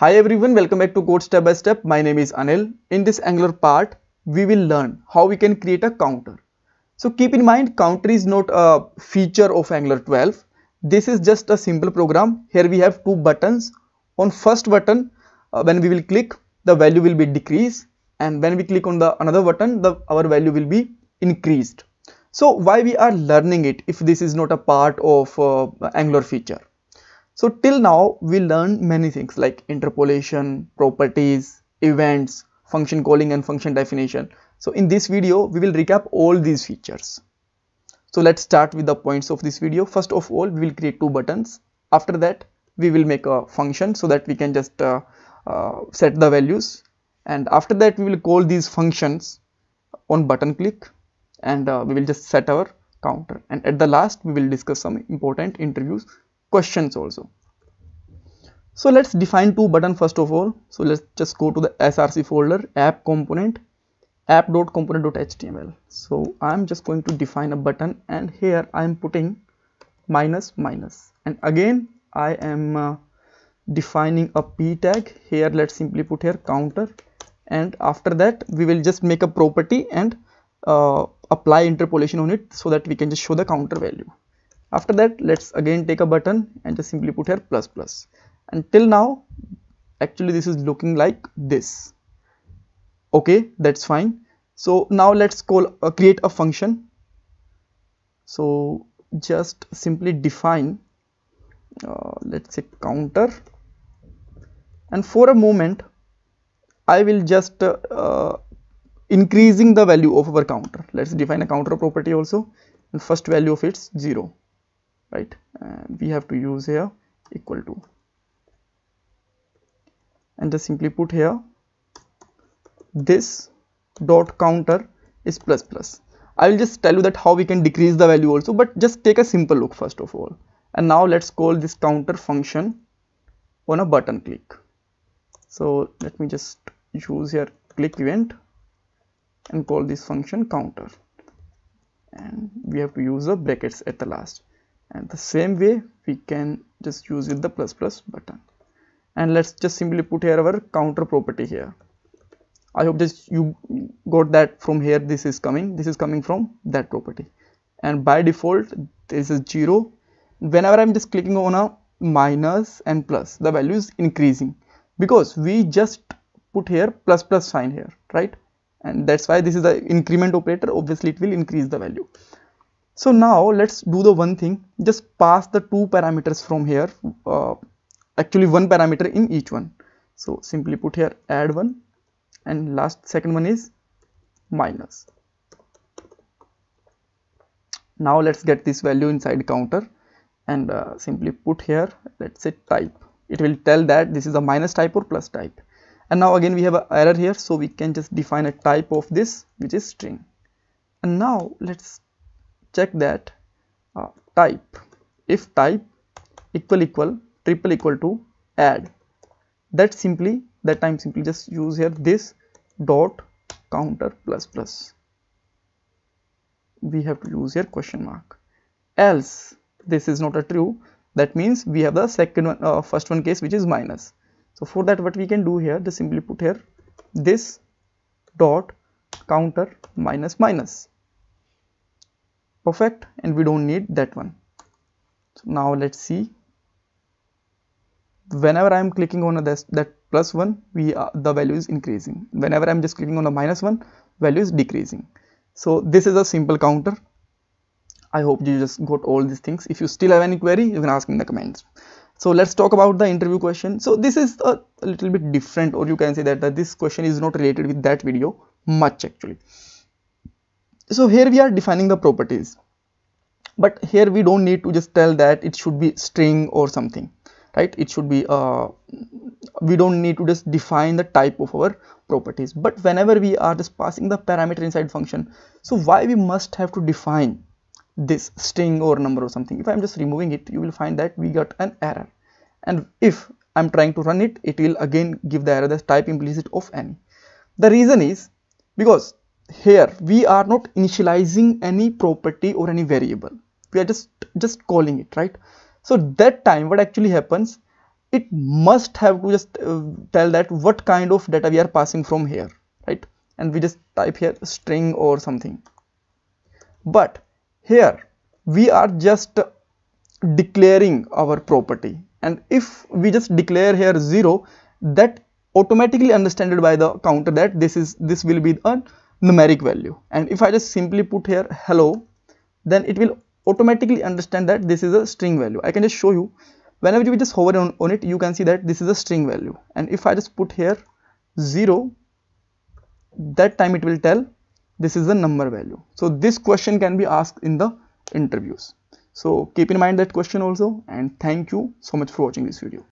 Hi everyone, welcome back to Code Step by Step. My name is Anil. In this Angular part, we will learn how we can create a counter. So keep in mind, counter is not a feature of Angular 12. This is just a simple program. Here we have two buttons. On first button, uh, when we will click, the value will be decreased. And when we click on the another button, the, our value will be increased. So why we are learning it if this is not a part of uh, Angular feature? So till now we learned many things like interpolation, properties, events, function calling and function definition. So in this video we will recap all these features. So let's start with the points of this video. First of all we will create two buttons. After that we will make a function so that we can just uh, uh, set the values and after that we will call these functions on button click and uh, we will just set our counter and at the last we will discuss some important interviews questions also so let's define two button first of all so let's just go to the src folder app component app.component.html so i'm just going to define a button and here i'm putting minus minus and again i am uh, defining a p tag here let's simply put here counter and after that we will just make a property and uh, apply interpolation on it so that we can just show the counter value after that let's again take a button and just simply put here plus plus until now actually this is looking like this okay that's fine so now let's call uh, create a function so just simply define uh, let's say counter and for a moment I will just uh, uh, increasing the value of our counter let's define a counter property also and first value of it's 0 right and we have to use here equal to and just simply put here this dot counter is plus plus i will just tell you that how we can decrease the value also but just take a simple look first of all and now let's call this counter function on a button click so let me just use here click event and call this function counter and we have to use the brackets at the last and the same way we can just use with the plus plus button and let's just simply put here our counter property here I hope just you got that from here this is coming this is coming from that property and by default this is 0 whenever I'm just clicking on a minus and plus the value is increasing because we just put here plus plus sign here right and that's why this is the increment operator obviously it will increase the value so now let's do the one thing just pass the two parameters from here uh, actually one parameter in each one so simply put here add one and last second one is minus now let's get this value inside counter and uh, simply put here let's say type it will tell that this is a minus type or plus type and now again we have an error here so we can just define a type of this which is string and now let's check that uh, type if type equal equal triple equal to add that simply that time simply just use here this dot counter plus plus we have to use here question mark else this is not a true that means we have the second one, uh, first one case which is minus so for that what we can do here just simply put here this dot counter minus minus perfect and we don't need that one so now let's see whenever i am clicking on a that plus one we are, the value is increasing whenever i'm just clicking on a minus one value is decreasing so this is a simple counter i hope you just got all these things if you still have any query you can ask in the comments so let's talk about the interview question so this is a, a little bit different or you can say that, that this question is not related with that video much actually so here we are defining the properties but here we don't need to just tell that it should be string or something right it should be uh, we don't need to just define the type of our properties but whenever we are just passing the parameter inside function so why we must have to define this string or number or something if i'm just removing it you will find that we got an error and if i'm trying to run it it will again give the error the type implicit of n. the reason is because here we are not initializing any property or any variable we are just just calling it right so that time what actually happens it must have to just uh, tell that what kind of data we are passing from here right and we just type here string or something but here we are just declaring our property and if we just declare here 0 that automatically understood by the counter that this is this will be a numeric value and if I just simply put here hello then it will automatically understand that this is a string value I can just show you whenever you just hover on, on it you can see that this is a string value and if I just put here 0 that time it will tell this is the number value so this question can be asked in the interviews so keep in mind that question also and thank you so much for watching this video